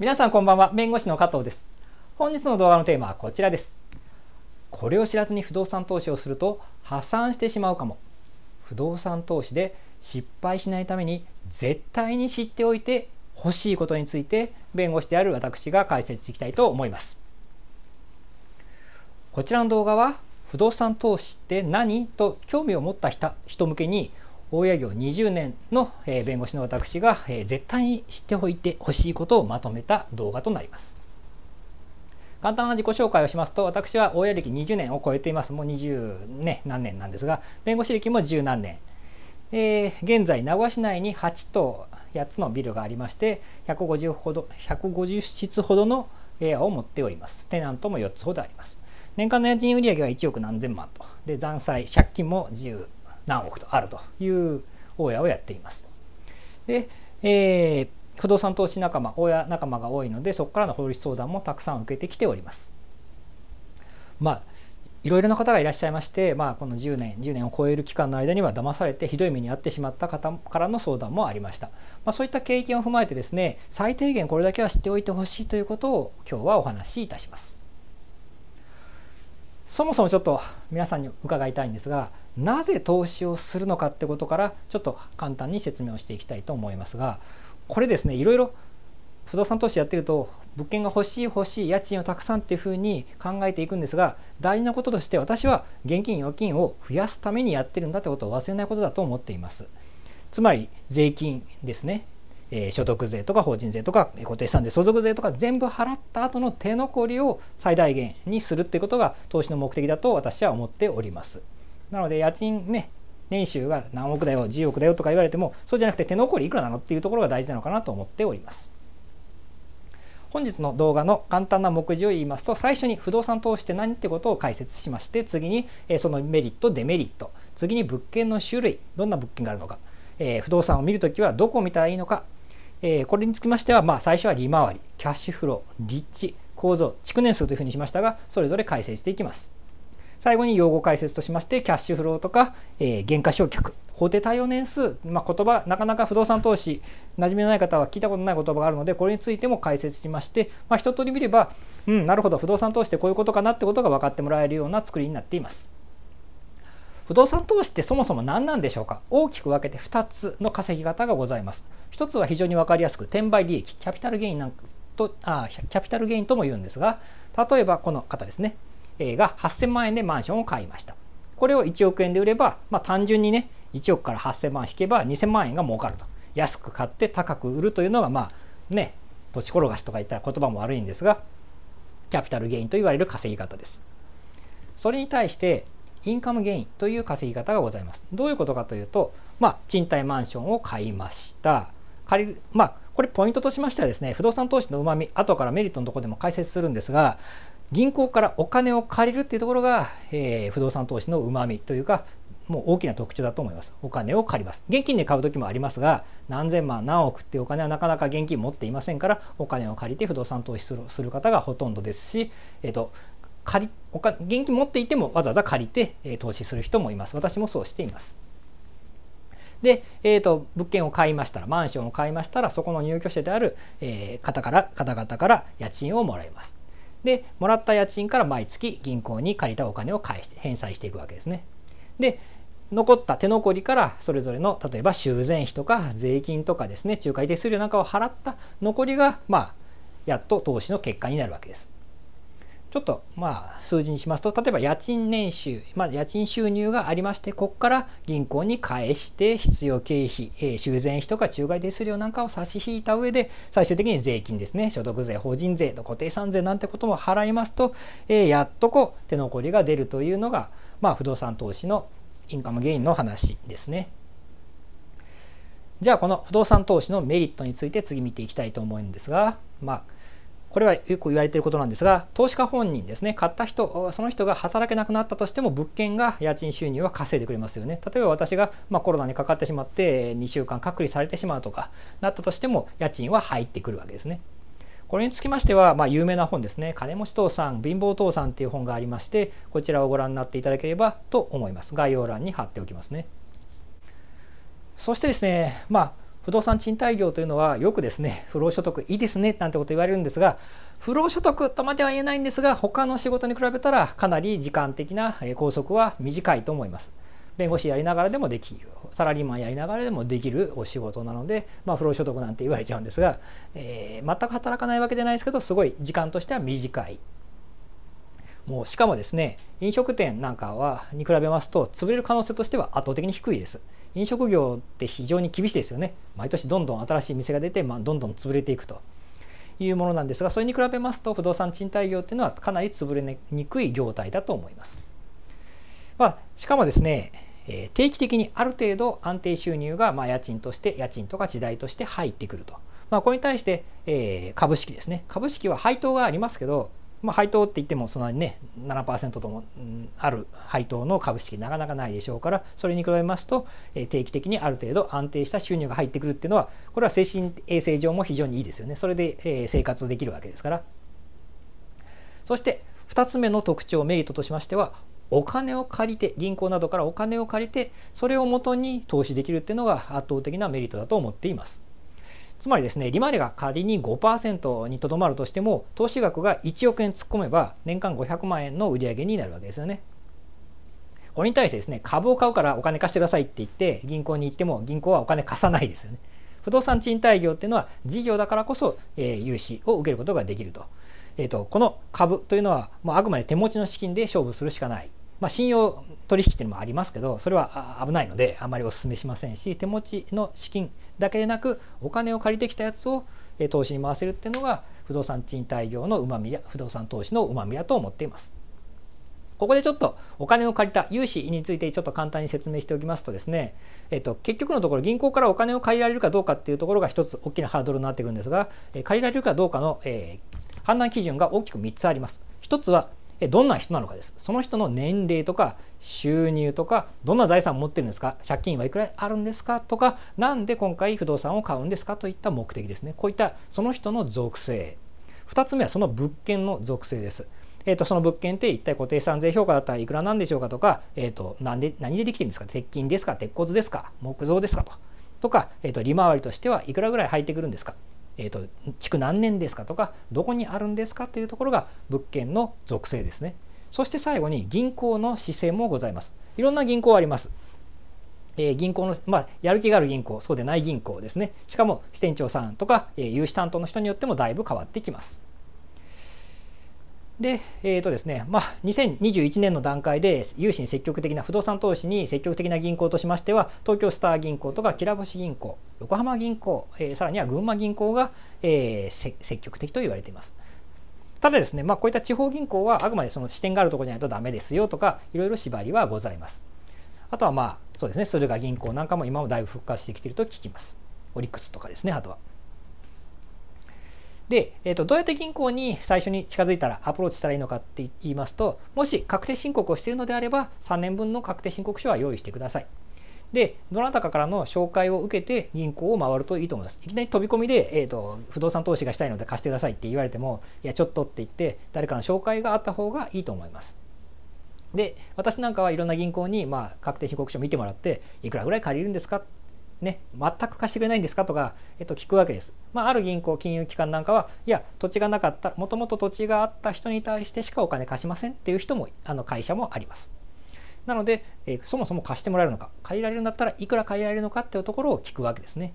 皆さんこんばんは弁護士の加藤です本日の動画のテーマはこちらですこれを知らずに不動産投資をすると破産してしまうかも不動産投資で失敗しないために絶対に知っておいて欲しいことについて弁護士である私が解説していきたいと思いますこちらの動画は不動産投資って何と興味を持った人向けに大家業20年の、え弁護士の私が、え絶対に知っておいてほしいことをまとめた動画となります。簡単な自己紹介をしますと、私は大家歴20年を超えています。もう20ね、何年なんですが、弁護士歴も十何年。えー、現在、名古屋市内に8と8つのビルがありまして、150, ほど150室ほどの部屋を持っております。テナントも4つほどあります。年間の家賃売上が1億何千万と。で、残債、借金も10何億とあるという大家をやっています。で、えー、不動産投資仲間、大家仲間が多いので、そこからの法律相談もたくさん受けてきております。まあ、いろいろな方がいらっしゃいまして、まあ、この10年、10年を超える期間の間には騙されてひどい目に遭ってしまった方からの相談もありました。まあ、そういった経験を踏まえてですね、最低限これだけは知っておいてほしいということを今日はお話しいたします。そもそもちょっと皆さんに伺いたいんですがなぜ投資をするのかってことからちょっと簡単に説明をしていきたいと思いますがこれですねいろいろ不動産投資やってると物件が欲しい欲しい家賃をたくさんっていうふうに考えていくんですが大事なこととして私は現金預金を増やすためにやってるんだってことを忘れないことだと思っていますつまり税金ですねえー、所得税とか法人税とか固定資産税相続税とか全部払った後の手残りを最大限にするってことが投資の目的だと私は思っております。なので家賃ね年収が何億だよ10億だよとか言われてもそうじゃなくて手残りいくらなのっていうところが大事なのかなと思っております。本日の動画の簡単な目次を言いますと最初に不動産投資って何ってことを解説しまして次にそのメリットデメリット次に物件の種類どんな物件があるのか、えー、不動産を見るときはどこを見たらいいのかえこれにつきましては、まあ、最初は利回り、キャッシュフロー、立地、構造、築年数というふうにしましたが、それぞれ解説していきます。最後に用語解説としまして、キャッシュフローとか、えー、減価償却、法定対応年数、まあ、言葉、なかなか不動産投資、馴染みのない方は聞いたことない言葉があるので、これについても解説しまして、まあ、一通り見れば、うん、なるほど、不動産投資ってこういうことかなってことが分かってもらえるような作りになっています。不動産投資ってそもそも何なんでしょうか大きく分けて2つの稼ぎ方がございます。一つは非常に分かりやすく転売利益キャピタルゲインなんとあキャピタルゲインとも言うんですが例えばこの方ですね、A、が8000万円でマンションを買いましたこれを1億円で売れば、まあ、単純にね1億から8000万引けば2000万円が儲かると安く買って高く売るというのがまあね年転がしとか言ったら言葉も悪いんですがキャピタルゲインと言われる稼ぎ方ですそれに対してインカムゲインという稼ぎ方がございますどういうことかというとまあ賃貸マンションを買いました借りる、まあ、これポイントとしましてはですね、不動産投資のうまみ、後からメリットのところでも解説するんですが、銀行からお金を借りるっていうところが、えー、不動産投資のうまみというか、もう大きな特徴だと思います。お金を借ります。現金で買う時もありますが、何千万、何億っていうお金はなかなか現金持っていませんから、お金を借りて不動産投資するする方がほとんどですし、えっ、ー、と、借りお金現金持っていてもわざわざ借りて、えー、投資する人もいます。私もそうしています。で、えーと、物件を買いましたらマンションを買いましたらそこの入居者である、えー、方から方々から家賃をもらいます。でもらった家賃から毎月銀行に借りたお金を返して返済していくわけですね。で残った手残りからそれぞれの例えば修繕費とか税金とかですね仲介手数料なんかを払った残りがまあやっと投資の結果になるわけです。ちょっとまあ数字にしますと例えば家賃年収、まあ、家賃収入がありましてここから銀行に返して必要経費、え修繕費とか仲介手数料なんかを差し引いた上で最終的に税金ですね所得税法人税と固定産税なんてことも払いますと、えー、やっとこう手残りが出るというのが、まあ、不動産投資のインカムゲインの話ですね。じゃあこの不動産投資のメリットについて次見ていきたいと思うんですが、まあ、これはよく言われていることなんですが、投資家本人ですね、買った人、その人が働けなくなったとしても、物件が家賃収入は稼いでくれますよね。例えば私が、まあ、コロナにかかってしまって、2週間隔離されてしまうとか、なったとしても、家賃は入ってくるわけですね。これにつきましては、まあ、有名な本ですね、金持ち父さん、貧乏父さんっていう本がありまして、こちらをご覧になっていただければと思います。概要欄に貼っておきますね。そしてですね、まあ、不動産賃貸業というのはよくですね 不労所得いいですねなんてこと言われるんですが不労所得とまでは言えないんですが他の仕事に比べたらかなり時間的な拘束は短いと思います。弁護士やりながらでもできるサラリーマンやりながらでもできるお仕事なので、まあ、不労所得なんて言われちゃうんですが、えー、全く働かないわけじゃないですけどすごい時間としては短いもうしかもですね飲食店なんかはに比べますと潰れる可能性としては圧倒的に低いです。飲食業って非常に厳しいですよね毎年どんどん新しい店が出て、まあ、どんどん潰れていくというものなんですがそれに比べますと不動産賃貸業っていうのはかなり潰れにくい業態だと思います、まあ、しかもですね、え定期的にある程度安定収入が、ま家賃として家賃とか時代として入ってくると、まあ、これに対して、え株式ですね株式は配当がありますけどまあ、配当って言ってもそんなにね7%とも、ある配当の株式なかなかないでしょうからそれに比べますと、え定期的にある程度安定した収入が入ってくるっていうのはこれは精神衛生上も非常にいいですよねそれで、え生活できるわけですからそして2つ目の特徴メリットとしましてはお金を借りて銀行などからお金を借りてそれをもとに投資できるっていうのが圧倒的なメリットだと思っています。つまりですね利回りが仮に5%にとどまるとしても投資額が1億円突っ込めば年間500万円の売り上げになるわけですよね。これに対してですね株を買うからお金貸してくださいって言って銀行に行っても銀行はお金貸さないですよね。不動産賃貸業っていうのは事業だからこそ、えー、融資を受けることができると。えーと、この株というのは、もうあくまで手持ちの資金で勝負するしかないまあ、信用取引っていうのもありますけどそれは危ないのであまりお勧めしませんし手持ちの資金だけでなくお金を借りてきたやつを投資に回せるっていうのが不動産賃貸業のうまみや不動産投資のうまみと思っています。ここでちょっとお金を借りた融資についてちょっと簡単に説明しておきますとですね、えっと、結局のところ銀行からお金を借りられるかどうかっていうところが一つ大きなハードルになってくるんですが借りられるかどうかの、えー、判断基準が大きく3つあります。1つはどんな人なのかですその人の年齢とか収入とかどんな財産を持ってるんですか借金はいくらあるんですかとか何で今回不動産を買うんですかといった目的ですねこういったその人の属性2つ目はその物件の属性ですえーと、その物件って一体固定資産税評価だったらいくらなんでしょうかとか、えーと、何で何でできてるんですか鉄筋ですか鉄骨ですか木造ですかととか、えーと利回りとしてはいくらぐらい入ってくるんですかえーと、築何年ですかとかどこにあるんですかというところが物件の属性ですねそして最後に銀行の姿勢もございますいろんな銀行ありますえー、銀行の、まあ、やる気がある銀行、そうでない銀行ですね。しかも支店長さんとか、えー、融資担当の人によってもだいぶ変わってきます。で、えーとですねまあ、2021年の段階で融資に積極的な不動産投資に積極的な銀行としましては東京スター銀行とかきらぼし銀行横浜銀行、えー、さらには群馬銀行が、えー、積極的と言われています。ただですね、まあ、こういった地方銀行はあくまでその支店があるところじゃないとダメですよとかいろいろ縛りはございます。あとはまあそうですね駿河銀行なんかも今もだいぶ復活してきていると聞きます。オリックスとかですねあとは。で、えー、とどうやって銀行に最初に近づいたらアプローチしたらいいのかって言いますともし確定申告をしているのであれば3年分の確定申告書は用意してください。で、どなたかからの紹介を受けて銀行を回るといいと思います。いきなり飛び込みで、えーと、不動産投資がしたいので貸してくださいって言われても、いや、ちょっとって言って、誰かの紹介があった方がいいと思います。で、私なんかはいろんな銀行に、まあ、確定申告書を見てもらって、いくらぐらい借りるんですかっね、全く貸してくれないんですかとか、えっと、聞くわけです。まあ、ある銀行、金融機関なんかは、いや、土地がなかった、もともと土地があった人に対してしかお金貸しませんっていう人も、あの会社もあります。なので、えそもそも貸してもらえるのか、借りられるんだったらいくら借りられるのかっていうところを聞くわけですね。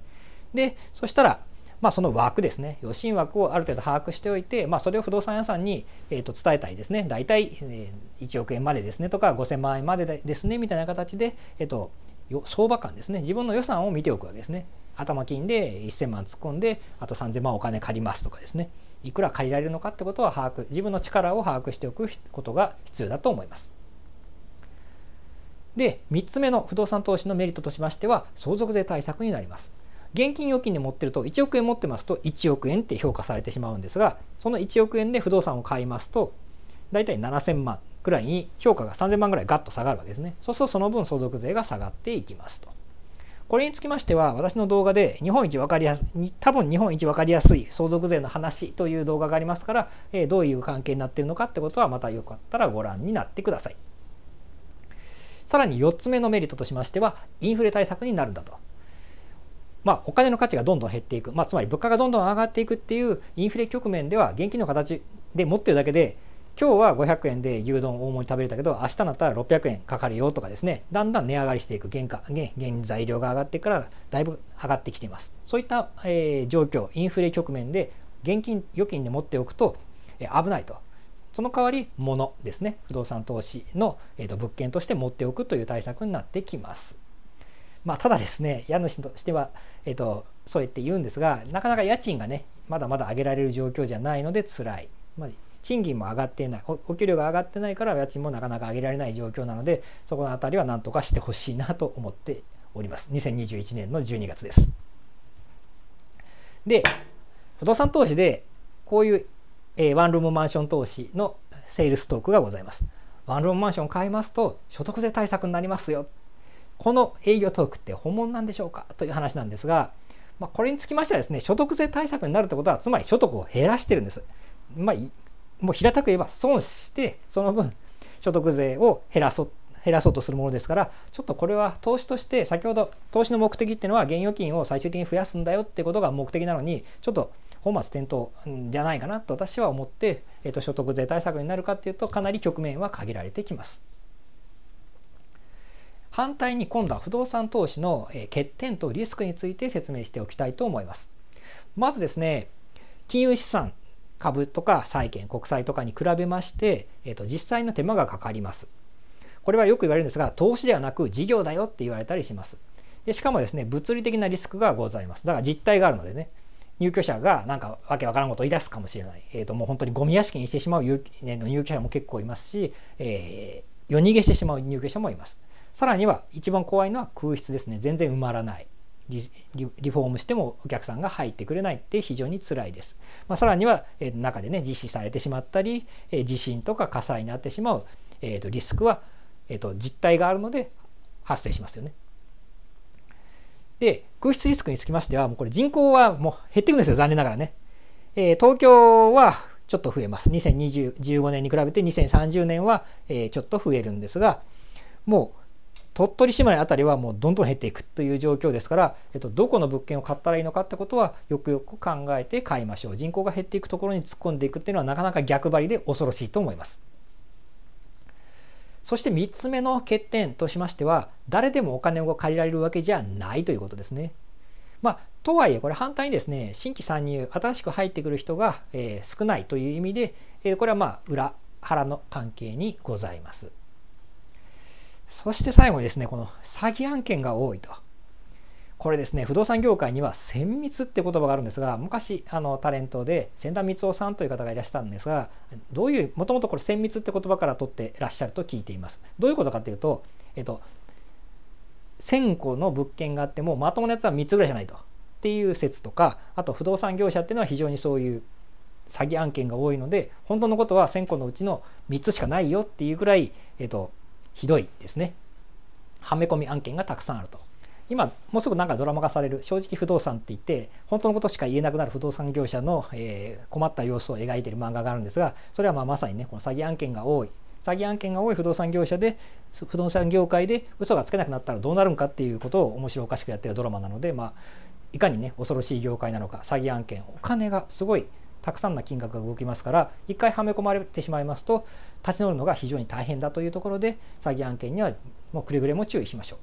で、そしたら、まあ、その枠ですね、予診枠をある程度把握しておいて、まあ、それを不動産屋さんに、えー、と伝えたいですね、大体、え1億円までですねとか、5000万円までですねみたいな形で、えー、と相場感ですね自分の予算を見ておくわけですね頭金で1000万突っ込んであと3000万お金借りますとかですねいくら借りられるのかってことは把握自分の力を把握しておくことが必要だと思いますで3つ目の不動産投資のメリットとしましては相続税対策になります現金預金で持ってると1億円持ってますと1億円って評価されてしまうんですがその1億円で不動産を買いますと大体7000万ぐらいに評価が3000万ぐらいガッと下がるわけですね。そうするとその分相続税が下がっていきますと。これにつきましては、私の動画で日本一分かりやすい、多分日本一分かりやすい相続税の話という動画がありますから、えどういう関係になっているのかってことはまたよかったらご覧になってください。さらに4つ目のメリットとしましては、インフレ対策になるんだと。まあ、お金の価値がどんどん減っていく、まあ、つまり物価がどんどん上がっていくっていうインフレ局面では現金の形で持ってるだけで今日は500円で牛丼大盛り食べれたけど明日になったら600円かかるよとかですねだんだん値上がりしていく原価原材料が上がってからだいぶ上がってきていますそういった、えー、状況インフレ局面で現金預金で持っておくと、えー、危ないとその代わり物ですね不動産投資の、えー、と物件として持っておくという対策になってきますまあ、ただですね、家主としては、えーと、そうやって言うんですが、なかなか家賃がね、まだまだ上げられる状況じゃないので、辛い。まあ賃金も上がっていないお給料が上がってないから家賃もなかなか上げられない状況なのでそこの辺りは何とかしてほしいなと思っております2021年の12月ですで不動産投資でこういう、えー、ワンルームマンション投資のセールストークがございますワンルームマンション買いますと所得税対策になりますよこの営業トークって本物なんでしょうかという話なんですが、まあ、これにつきましてはですね所得税対策になるってことはつまり所得を減らしてるんですまあ、もう平たく言えば損してその分所得税を減らそう減らそうとするものですからちょっとこれは投資として先ほど投資の目的っていうのは現預金を最終的に増やすんだよってことが目的なのにちょっと本末転倒じゃないかなと私は思って、えっと所得税対策になるかっていうとかなり局面は限られてきます。反対に今度は不動産投資の欠点とリスクについて説明しておきたいと思います。まずですね金融資産株とか債券国債とかに比べまして、えー、と実際の手間がかかります。これはよく言われるんですが投資ではなく事業だよって言われたりします。でしかもですね物理的なリスクがございます。だから実態があるのでね入居者がなんかわけわからんことを言い出すかもしれない、えー、ともう本当にゴミ屋敷にしてしまう入,、ね、入居者も結構いますし、えー、夜逃げしてしまう入居者もいます。さらには一番怖いのは空室ですね全然埋まらないリリフォームしてもお客さんが入ってくれないって非常につらいです。まあ、さらには、えー、中でね実施されてしまったり、えー、地震とか火災になってしまう、えーと、リスクは、えーと、と実態があるので発生しますよね。で空室リスクにつきましてはもうこれ人口はもう減っていくんですよ残念ながらね。えー、東京はちょっと増えます。2015年に比べて2030年は、えー、ちょっと増えるんですがもう鳥取島根辺りはもうどんどん減っていくという状況ですから、えっと、どこの物件を買ったらいいのかってことはよくよく考えて買いましょう人口が減っていくところに突っ込んでいくっていうのはなかなか逆張りで恐ろしいと思いますそして3つ目の欠点としましては誰でもお金を借りられるわけじゃないということですねまあ、とはいえ、これ反対にですね、新規参入、新しく入ってくる人が、えー、少ないという意味で、えー、これはまあ裏腹の関係にございます。そして最後にですね、この詐欺案件が多いと。これですね、不動産業界には千密って言葉があるんですが、昔、あのタレントで千田光雄さんという方がいらしたんですが、どういう、もともとこれ千密って言葉から取ってらっしゃると聞いています。どういうことかっていうと、えっと、1000個の物件があっても、まともなやつは3つぐらいじゃないと。っていう説とか、あと不動産業者っていうのは非常にそういう詐欺案件が多いので、本当のことは1000個のうちの3つしかないよっていうぐらい、えっと、ひどいですね。はめ込み案件がたくさんあると。今、もうすぐなんかドラマ化される、正直不動産って言って、本当のことしか言えなくなる不動産業者の、え困った様子を描いている漫画があるんですが、それはまあまさにね、この詐欺案件が多い、詐欺案件が多い不動産業者で不動産業界で嘘がつけなくなったらどうなるんかっていうことを面白おかしくやってるドラマなので、まあ、いかにね恐ろしい業界なのか詐欺案件お金がすごいたくさんの金額が動きますから一回はめ込まれてしまいますと立ち直るのが非常に大変だというところで詐欺案件にはもうくれぐれも注意しましょう。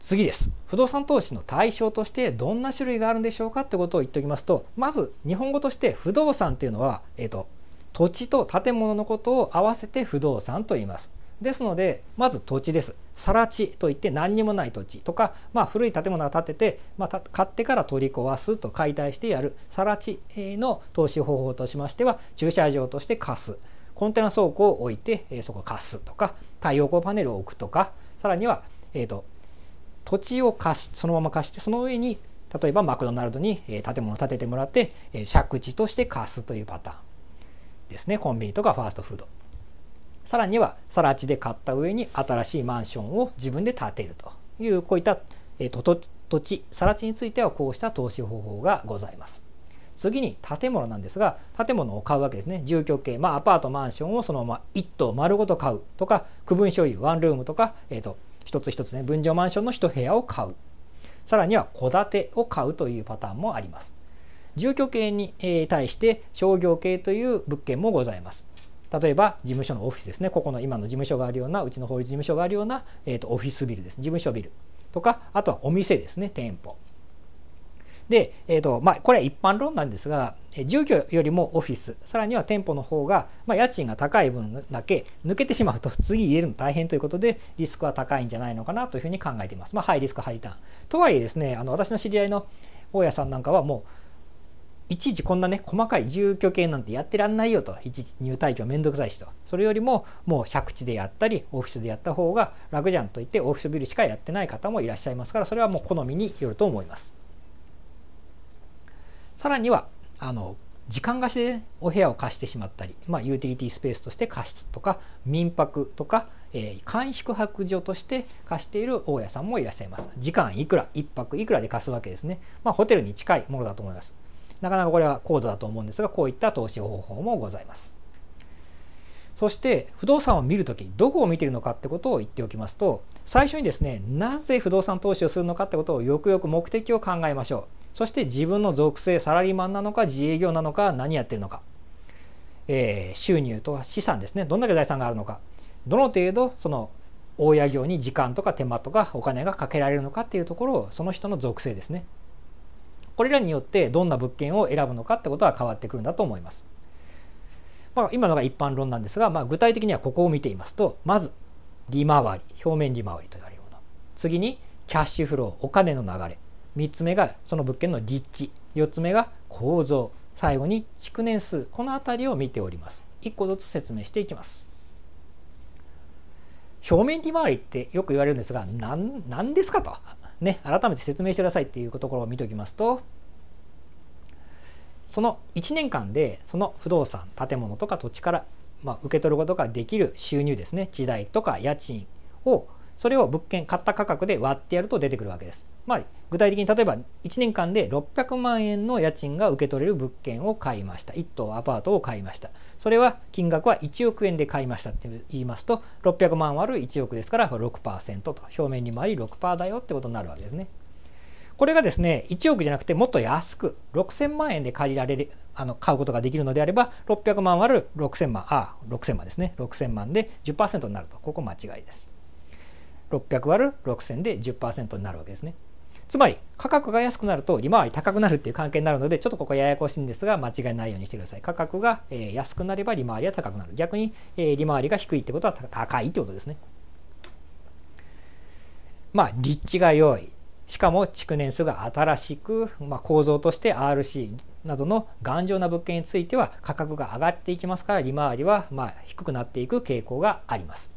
次です。不動産投資の対象としてどんな種類があるんでしょうかってことを言っておきますと、まず日本語として不動産っていうのは、えっ、ー、と、土地と建物のことを合わせて不動産と言います。ですのでまず土地です更地といって何にもない土地とか、まあ、古い建物を建てて、まあ、買ってから取り壊すと解体してやる更地の投資方法としましては駐車場として貸すコンテナ倉庫を置いてそこ貸すとか太陽光パネルを置くとかさらには、えーと、と土地を貸しそのまま貸してその上に例えばマクドナルドに建物を建ててもらって借地として貸すというパターンですねコンビニとかファーストフード。さらには更地で買った上に新しいマンションを自分で建てるというこういった、えー、と土地更地についてはこうした投資方法がございます。次に建物なんですが建物を買うわけですね住居系、まあ、アパートマンションをそのまま1棟丸ごと買うとか区分所有ワンルームとか、えーと、一つ一つね分譲マンションの1部屋を買うさらには戸建てを買うというパターンもあります住居系に対して商業系という物件もございます例えば事務所のオフィスですねここの今の事務所があるようなうちの法律事務所があるような、えーと、オフィスビルです事務所ビルとかあとはお店ですね店舗で、えーとまあ、これは一般論なんですが住居よりもオフィスさらには店舗の方が、まあ、家賃が高い分だけ抜けてしまうと次入れるの大変ということでリスクは高いんじゃないのかなというふうに考えています、まあ、ハイリスクハイリターンとはいえですねあの私の知り合いの大家さんなんかはもういちいちこんなね細かい住居系なんてやってらんないよといちいち入退去めんどくさいしとそれよりももう借地でやったりオフィスでやった方が楽じゃんといってオフィスビルしかやってない方もいらっしゃいますからそれはもう好みによると思いますさらにはあの時間貸しでお部屋を貸してしまったり、まあ、ユーティリティスペースとして貸すとか民泊とか、えー、簡易宿泊所として貸している大家さんもいらっしゃいます時間いくら1泊いくらで貸すわけですね、まあ、ホテルに近いものだと思いますなかなかこれは高度だと思うんですが、こういった投資方法もございます。そして不動産を見るとき、どこを見ているのかってことを言っておきますと、最初にですね、なぜ不動産投資をするのかってことをよくよく目的を考えましょう。そして自分の属性、サラリーマンなのか自営業なのか、何やってるのか。えー、収入とは資産ですね。どんだけ財産があるのか。どの程度、その、大家業に時間とか手間とかお金がかけられるのかっていうところを、その人の属性ですね。これらによってどんな物件を選ぶのかってことは変わってくるんだと思います。まあ、今のが一般論なんですが、まあ、具体的にはここを見ていますとまず利回り表面利回りと言われるもの次にキャッシュフローお金の流れ3つ目がその物件の立地4つ目が構造最後に築年数この辺りを見ております1個ずつ説明していきます表面利回りってよく言われるんですが何ですかとね、改めて説明してくださいっていうところを見ておきますと、その1年間でその不動産、建物とか土地から、まあ、受け取ることができる収入ですね、地代とか家賃をそれを物件買った価格で割ってやると出てくるわけです。まあ、具体的に例えば1年間で600万円の家賃が受け取れる物件を買いました。1棟アパートを買いました。それは金額は1億円で買いましたって言いますと600万割る1億ですから6%と表面に回り6%だよってことになるわけですね。これがですね、1億じゃなくてもっと安く6000万円で借りられる、あの買うことができるのであれば600万割る6000万、あ、6000万ですね。6000万で10%になると。ここ間違いです。600÷6000 で10%になるわけですね。つまり価格が安くなると利回り高くなるっていう関係になるのでちょっとここややこしいんですが間違いないようにしてください価格が、え安くなれば利回りは高くなる逆に、え利回りが低いってことは高いってことですねまあ立地が良いしかも築年数が新しく、まあ、構造として RC などの頑丈な物件については価格が上がっていきますから利回りはま低くなっていく傾向があります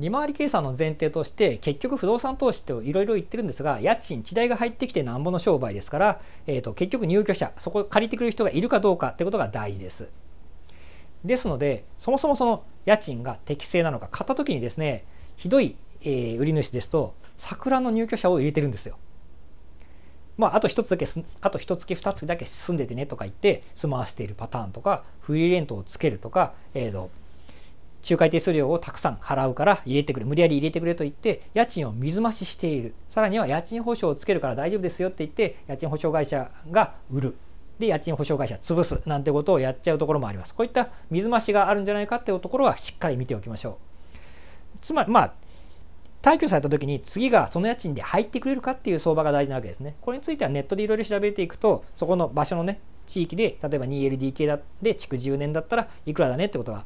利回り計算の前提として結局不動産投資といろいろ言ってるんですが家賃地代が入ってきてなんぼの商売ですから、えー、と結局入居者そこ借りてくれる人がいるかどうかってことが大事ですですのでそもそもその家賃が適正なのか買った時にですねひどい、えー、売り主ですと桜の入居者を入れてるんですよまあ、あと1つだけあと1月2つだけ住んでてねとか言って住まわしているパターンとかフリーレントをつけるとか、えーと仲介手数料をたくさん払うから入れてくれ、無理やり入れてくれと言って、家賃を水増ししている。さらには家賃保証をつけるから大丈夫ですよって言って、家賃保証会社が売る。で、家賃保証会社潰すなんてことをやっちゃうところもあります。こういった水増しがあるんじゃないかっていうところはしっかり見ておきましょう。つまり、まあ、退去された時に次がその家賃で入ってくれるかっていう相場が大事なわけですね。これについてはネットでいろいろ調べていくと、そこの場所のね、地域で、例えば 2LDK で築10年だったらいくらだねってことは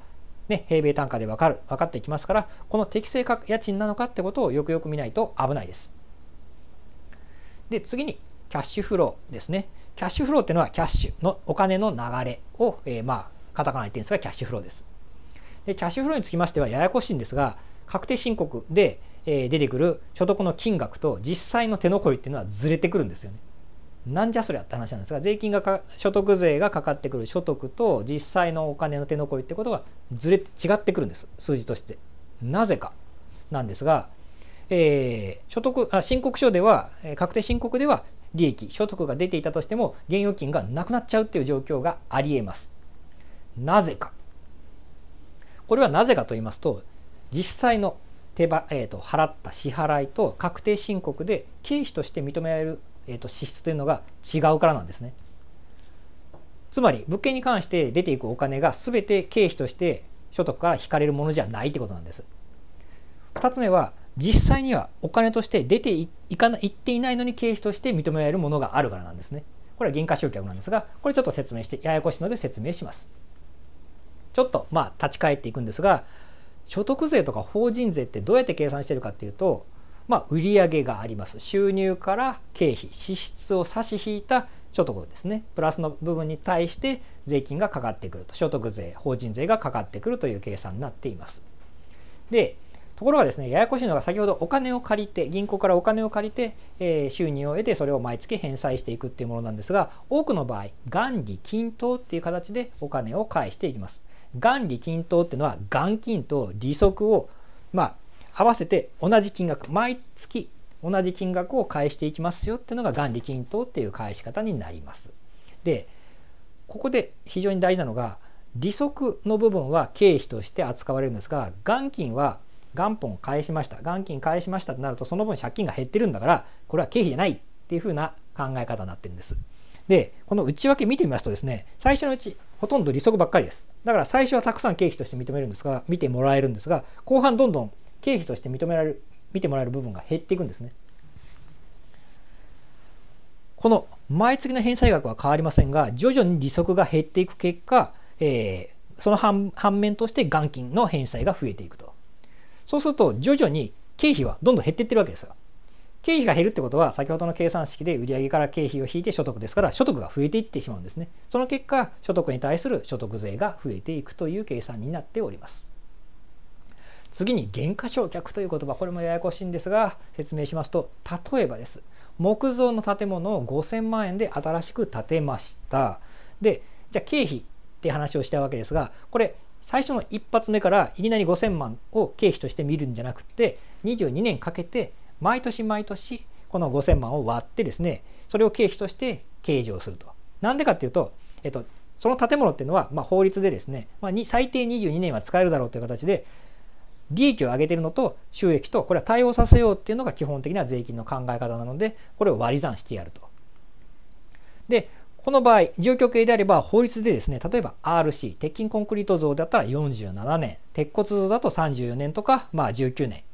ね、平米単価で分かる、分かっていきますから、この適正家賃なのかってことをよくよく見ないと危ないです。で、次に、キャッシュフローですね。キャッシュフローっていうのは、キャッシュのお金の流れを、えー、まあ、カタカナで言ってんですが、キャッシュフローです。で、キャッシュフローにつきましては、ややこしいんですが、確定申告で、えー、出てくる所得の金額と実際の手残りっていうのはずれてくるんですよね。なんじゃそりゃって話なんですが税金がか所得税がかかってくる所得と実際のお金の手残りってことがずれ違ってくるんです数字としてなぜかなんですが、えー、所得あ申告書では確定申告では利益所得が出ていたとしても現預金がなくなっちゃうっていう状況がありえますなぜかこれはなぜかと言いますと実際の手ば、えーと、払った支払いと確定申告で経費として認められるえーと、支出というのが違うからなんですね。つまり物件に関して出ていくお金が全て経費として所得から引かれるものじゃないってことなんです。2つ目は実際にはお金として出ていかないっていないのに経費として認められるものがあるからなんですね。これは減価償却なんですがこれちょっと説明してややこしいので説明します。ちょっとまあ立ち返っていくんですが所得税とか法人税ってどうやって計算してるかっていうとまあ、売上があります収入から経費支出を差し引いた所得ですねプラスの部分に対して税金がかかってくると所得税法人税がかかってくるという計算になっていますでところがですねややこしいのが先ほどお金を借りて銀行からお金を借りて、えー、収入を得てそれを毎月返済していくっていうものなんですが多くの場合元利均等っていう形でお金を返していきます元利均等っていうのは元金と利息をまあ合わせて同じ金額毎月同じ金額を返していきますよっていうのが元利均等っていう返し方になります。でここで非常に大事なのが利息の部分は経費として扱われるんですが元金は元本返しました元金返しましたとなるとその分借金が減ってるんだからこれは経費じゃないっていうふうな考え方になってるんです。でこの内訳見てみますとですね最初のうちほとんど利息ばっかりですだから最初はたくさん経費として認めるんですが見てもらえるんですが後半どんどん経費として認められる見てもらえる部分が減っていくんですねこの毎月の返済額は変わりませんが徐々に利息が減っていく結果、えー、その反面として元金の返済が増えていくとそうすると徐々に経費はどんどん減っていってるわけですよ経費が減るってことは先ほどの計算式で売上から経費を引いて所得ですから所得が増えていってしまうんですねその結果所得に対する所得税が増えていくという計算になっております次に減価償却という言葉これもややこしいんですが説明しますと例えばです木造の建物を5000万円で新しく建てましたでじゃあ経費って話をしたわけですがこれ最初の1発目からいきなり5000万を経費として見るんじゃなくて22年かけて毎年毎年この5000万を割ってですねそれを経費として計上すると。なんでかっていうと、えっと、その建物っていうのは、まあ、法律でですね、まあ、最低22年は使えるだろうという形で利益を上げてるのと収益とこれは対応させようっていうのが基本的な税金の考え方なのでこれを割り算してやると。でこの場合住居系であれば法律でですね例えば RC 鉄筋コンクリート像だったら47年鉄骨像だと34年とか、まあ、19年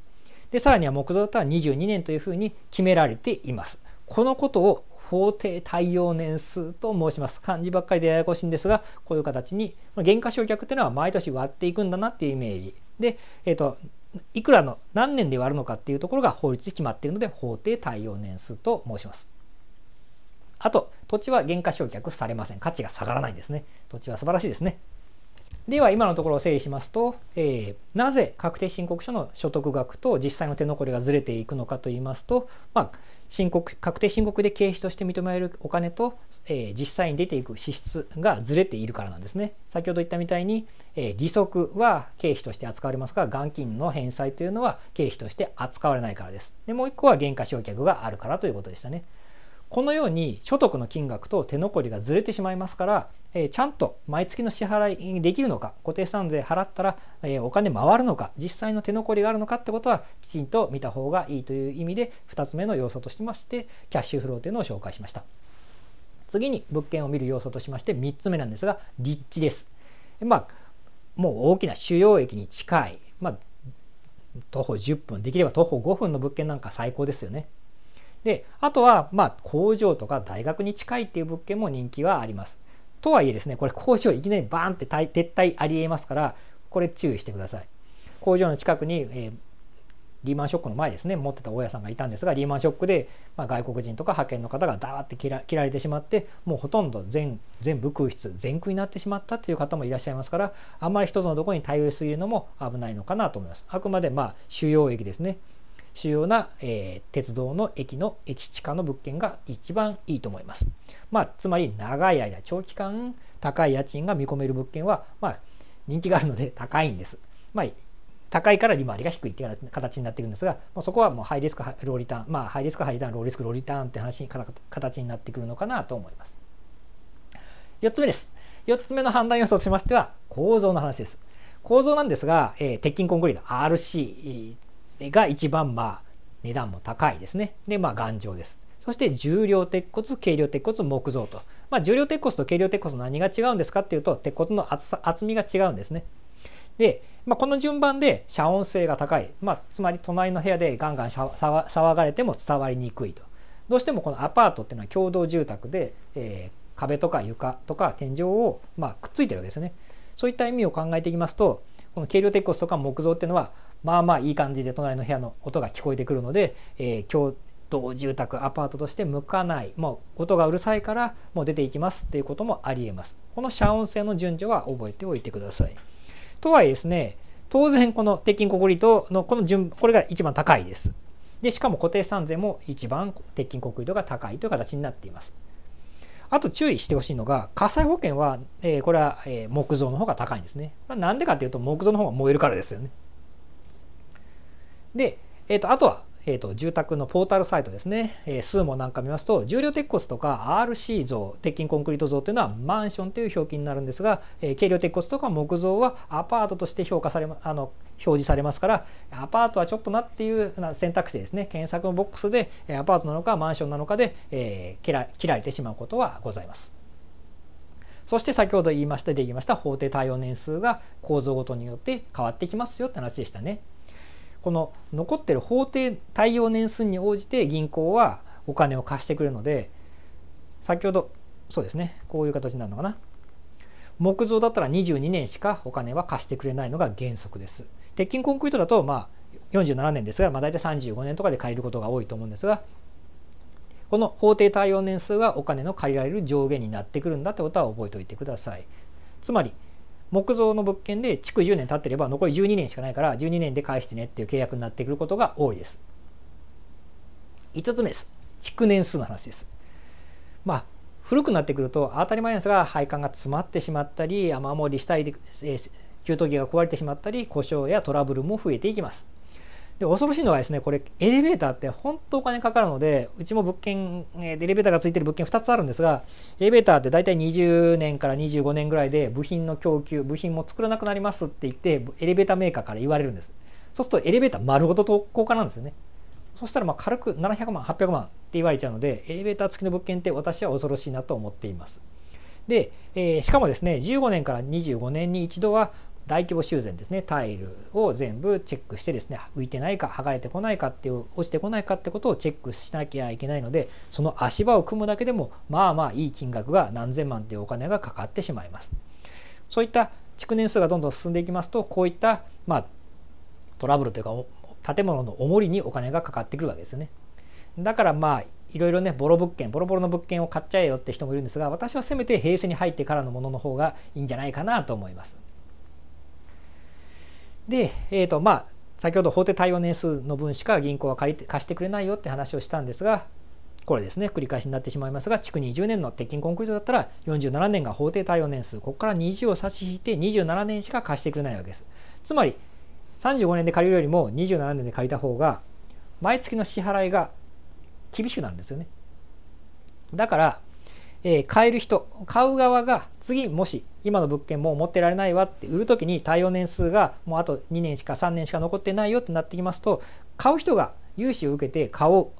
でさらには木造だったら22年というふうに決められています。このことを法定対応年数と申します。漢字ばっかりでややこしいんですが、こういう形に、原価償却っていうのは毎年割っていくんだなっていうイメージ。で、えっ、ー、と、いくらの何年で割るのかっていうところが法律で決まっているので法定対応年数と申します。あと土地は減価償却されません価値が下がらないんですね土地は素晴らしいですねでは今のところを整理しますと、えー、なぜ確定申告書の所得額と実際の手残りがずれていくのかといいますと、まあ、申告確定申告で経費として認められるお金と、えー、実際に出ていく支出がずれているからなんですね先ほど言ったみたいに、えー、利息は経費として扱われますが、元金の返済というのは経費として扱われないからですでもう1個は減価償却があるからということでしたねこのように所得の金額と手残りがずれてしまいますから、えー、ちゃんと毎月の支払いできるのか固定資産税払ったら、えー、お金回るのか実際の手残りがあるのかってことはきちんと見た方がいいという意味で2つ目の要素としましてキャッシュフローというのを紹介しました。次に物件を見る要素としまして3つ目なんですが立地です。まあもう大きな主要駅に近い、まあ、徒歩10分できれば徒歩5分の物件なんか最高ですよね。であとはまあ工場とか大学に近いっていう物件も人気はあります。とはいえですねこれ工場いきなりバーンって撤退ありえますからこれ注意してください。工場の近くに、えー、リーマンショックの前ですね持ってた大家さんがいたんですがリーマンショックで、まあ、外国人とか派遣の方がダーって切ら切られてしまってもうほとんど全全部空室全空になってしまったという方もいらっしゃいますからあんまり一つのところに対応しすぎるのも危ないのかなと思います。あくまでまあ主要駅ですね。主要な、えー、鉄道の駅の駅地下の物件が一番いいと思います。まあ、つまり長い間、長期間高い家賃が見込める物件は、まあ、人気があるので高いんです。まあ、高いから利回りが低いっていう形になってくるんですが、まあ、そこはもうハイリスク、ローリターン、まあ、ハイリスク、ハイリターン、ローリスク、ローリターンって話に形になってくるのかなと思います。4つ目です。4つ目の判断要素としましては、構造の話です。構造なんですが、えー、鉄筋コンクリート RC が一番まあ値段も高いですね。で、まあ頑丈です。そして重量鉄骨、軽量鉄骨、木造と。まあ、重量鉄骨と軽量鉄骨何が違うんですかっていうと、鉄骨の厚さ厚みが違うんですね。で、まあ、この順番で遮音性が高い。まあ、つまり隣の部屋でガンガン騒がれても伝わりにくいと。どうしてもこのアパートっていうのは共同住宅で、えー、壁とか床とか天井を、まくっついてるわけですね。そういった意味を考えていきますと、この軽量鉄骨とか木造っていうのはまあまあいい感じで隣の部屋の音が聞こえてくるので、えー、共同住宅アパートとして向かないもう音がうるさいからもう出ていきますっていうこともありえますこの遮音性の順序は覚えておいてくださいとはいえですね当然この鉄筋ココリートのこの順これが一番高いですでしかも固定資産税も一番鉄筋ココリートが高いという形になっていますあと注意してほしいのが、火災保険は、えー、これは、え木造の方が高いんですね。なんでかっていうと、木造の方が燃えるからですよね。で、えっ、ー、と、あとは、えっ、ー、と、住宅のポータルサイトですね、えー、数もなんか見ますと、重量鉄骨とか RC 像、鉄筋コンクリート像というのはマンションという表記になるんですが、えー、軽量鉄骨とか木造はアパートとして評価され、ま、あの表示されますから、アパートはちょっとなっていう選択肢ですね、検索のボックスでアパートなのかマンションなのかで、えー、切ら切られてしまうことはございます。そして先ほど言いました、で言いました法定対応年数が構造ごとによって変わってきますよって話でしたね。この残ってる法定対応年数に応じて銀行はお金を貸してくれるので先ほどそうですねこういう形になるのかな木造だったら22年しかお金は貸してくれないのが原則です鉄筋コンクリートだとまあ47年ですが、まあ、大体35年とかで借りることが多いと思うんですがこの法定対応年数がお金の借りられる上限になってくるんだってことは覚えておいてくださいつまり木造の物件で築10年経ってれば残り12年しかないから12年で返してねっていう契約になってくることが多いです5つ目です築年数の話ですまあ古くなってくると当たり前ですが配管が詰まってしまったり雨漏りしたり給湯器が壊れてしまったり故障やトラブルも増えていきますで恐ろしいのはですねこれエレベーターって本当お金かかるのでうちも物件エレベーターがついてる物件2つあるんですがエレベーターって大体20年から25年ぐらいで部品の供給部品も作らなくなりますって言ってエレベーターメーカーから言われるんですそうするとエレベーター丸ごと投稿家なんですよねそしたらま軽く700万800万って言われちゃうのでエレベーター付きの物件って私は恐ろしいなと思っていますで、えー、しかもですね15年から25年に一度は大規模修繕ですねタイルを全部チェックしてですね浮いてないか剥がれてこないかっていう落ちてこないかってことをチェックしなきゃいけないのでその足場を組むだけでもまあまあいい金額が何千万っていうお金がかかってしまいますそういった築年数がどんどん進んでいきますとこういったまあトラブルというか建物の重りにお金がかかってくるわけですねだからまあいろいろねボロ物件ボロボロの物件を買っちゃえよって人もいるんですが私はせめて平成に入ってからのものの方がいいんじゃないかなと思いますで、えーとまあ、先ほど法定対応年数の分しか銀行は借りて貸してくれないよって話をしたんですがこれですね繰り返しになってしまいますが築20年の鉄筋コンクリートだったら47年が法定対応年数ここから20を差し引いて27年しか貸してくれないわけですつまり35年で借りるよりも27年で借りた方が毎月の支払いが厳しくなるんですよねだからえー、買える人買う側が次もし今の物件もう持ってられないわって売る時に対応年数がもうあと2年しか3年しか残ってないよってなってきますと買う人が融資を受けて買おうっ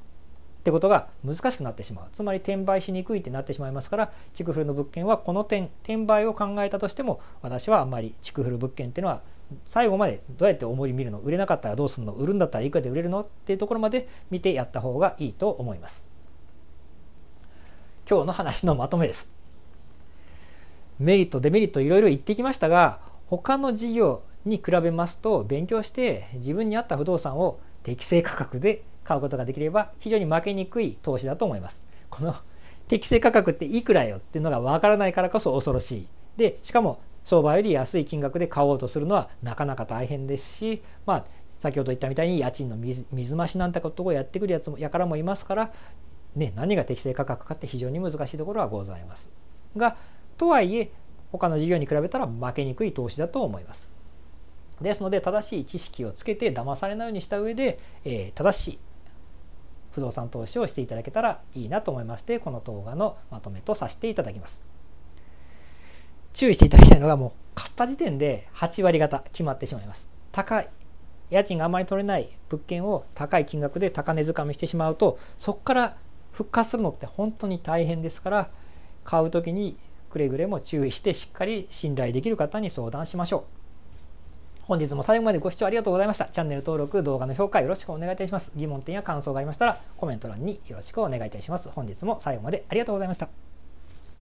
てことが難しくなってしまうつまり転売しにくいってなってしまいますから築ルの物件はこの点転売を考えたとしても私はあんまり築ル物件っていうのは最後までどうやって思い見るの売れなかったらどうすんの売るんだったらいくらで売れるのっていうところまで見てやった方がいいと思います。今日の話のまとめです。メリットデメリットいろいろ言ってきましたが他の事業に比べますと勉強して自分に合った不動産を適正価格で買うことができれば非常に負けにくい投資だと思います。この適正価格っていくらよっていうのがわからないからこそ恐ろしい。でしかも相場より安い金額で買おうとするのはなかなか大変ですしまあ先ほど言ったみたいに家賃の水増しなんてことをやってくるやつもやからもいますからね、何が適正価格かって非常に難しいところはございます。が、とはいえ、他の事業に比べたら負けにくい投資だと思います。ですので、正しい知識をつけて騙されないようにした上で、えー、正しい不動産投資をしていただけたらいいなと思いまして、この動画のまとめとさせていただきます。注意していただきたいのが、もう買った時点で8割方決まってしまいます。高い。家賃があまり取れない物件を高い金額で高値掴みしてしまうと、そこから復活するのって本当に大変ですから買う時にくれぐれも注意してしっかり信頼できる方に相談しましょう本日も最後までご視聴ありがとうございましたチャンネル登録動画の評価よろしくお願いいたします疑問点や感想がありましたらコメント欄によろしくお願いいたします本日も最後までありがとうございました